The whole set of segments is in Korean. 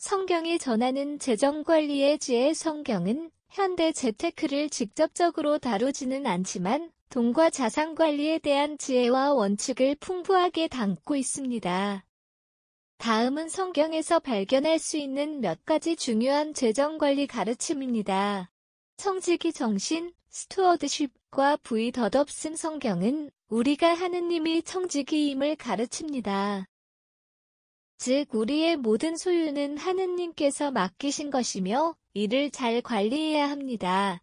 성경이 전하는 재정관리의 지혜 성경은 현대 재테크를 직접적으로 다루지는 않지만 돈과 자산 관리에 대한 지혜와 원칙을 풍부하게 담고 있습니다. 다음은 성경에서 발견할 수 있는 몇 가지 중요한 재정관리 가르침입니다. 청지기 정신, 스튜어드십과 부의 덧없음 성경은 우리가 하느님이 청지기임을 가르칩니다. 즉 우리의 모든 소유는 하느님께서 맡기신 것이며 이를 잘 관리해야 합니다.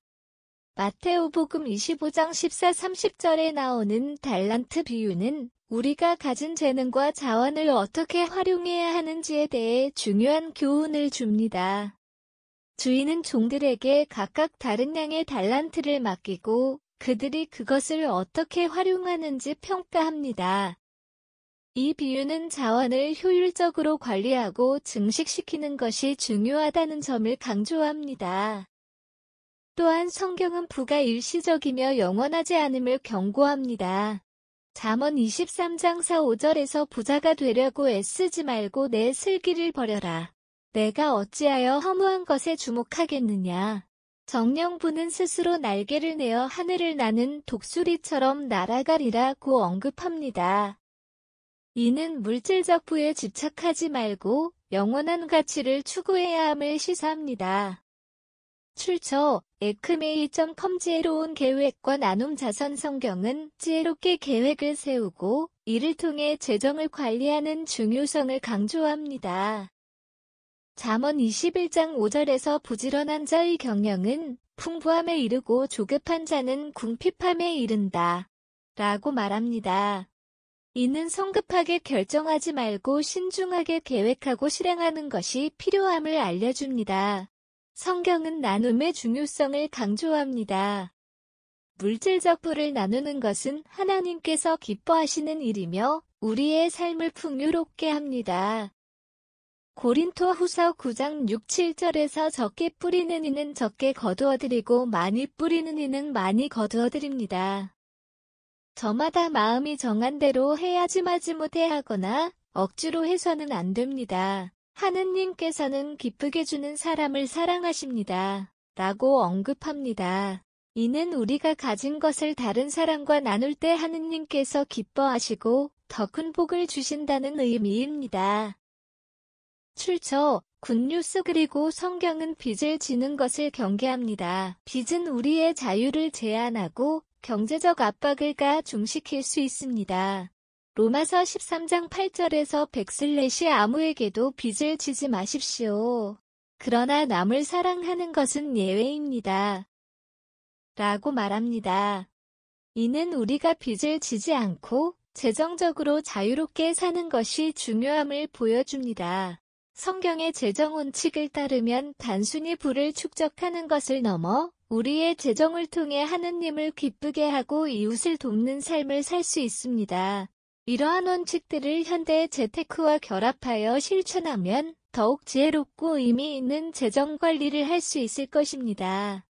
마테오복음 25장 14, 30절에 나오는 달란트 비유는 우리가 가진 재능과 자원을 어떻게 활용해야 하는지에 대해 중요한 교훈을 줍니다. 주인은 종들에게 각각 다른 양의 달란트를 맡기고 그들이 그것을 어떻게 활용하는지 평가합니다. 이 비유는 자원을 효율적으로 관리하고 증식시키는 것이 중요하다는 점을 강조합니다. 또한 성경은 부가 일시적이며 영원하지 않음을 경고합니다. 잠언 23장 4, 5절에서 부자가 되려고 애쓰지 말고 내 슬기를 버려라. 내가 어찌하여 허무한 것에 주목하겠느냐. 정령부는 스스로 날개를 내어 하늘을 나는 독수리처럼 날아가리라고 언급합니다. 이는 물질적 부에 집착하지 말고 영원한 가치를 추구해야 함을 시사합니다. 출처 에크메이.com 지혜로운 계획과 나눔 자선 성경은 지혜롭게 계획을 세우고 이를 통해 재정을 관리하는 중요성을 강조합니다. 잠언 21장 5절에서 부지런한 자의 경영은 풍부함에 이르고 조급한 자는 궁핍함에 이른다. 라고 말합니다. 이는 성급하게 결정하지 말고 신중하게 계획하고 실행하는 것이 필요함을 알려줍니다. 성경은 나눔의 중요성을 강조합니다. 물질적 부를 나누는 것은 하나님께서 기뻐하시는 일이며 우리의 삶을 풍요롭게 합니다. 고린토 후서 9장 6, 7절에서 적게 뿌리는 이는 적게 거두어들이고 많이 뿌리는 이는 많이 거두어드립니다 저마다 마음이 정한 대로 해야지 마지못해 하거나 억지로 해서는 안 됩니다. 하느님께서는 기쁘게 주는 사람을 사랑하십니다. 라고 언급합니다. 이는 우리가 가진 것을 다른 사람과 나눌 때 하느님께서 기뻐하시고 더 큰 복을 주신다는 의미입니다. 출처, 굿뉴스 그리고 성경은 빚을 지는 것을 경계합니다. 빚은 우리의 자유를 제한하고 경제적 압박을 가중시킬 수 있습니다. 로마서 13장 8절에서 백슬렛이 아무에게도 빚을 지지 마십시오. 그러나 남을 사랑하는 것은 예외입니다. 라고 말합니다. 이는 우리가 빚을 지지 않고 재정적으로 자유롭게 사는 것이 중요함을 보여줍니다. 성경의 재정 원칙을 따르면 단순히 부를 축적하는 것을 넘어 우리의 재정을 통해 하느님을 기쁘게 하고 이웃을 돕는 삶을 살 수 있습니다. 이러한 원칙들을 현대 재테크와 결합하여 실천하면 더욱 지혜롭고 의미 있는 재정 관리를 할 수 있을 것입니다.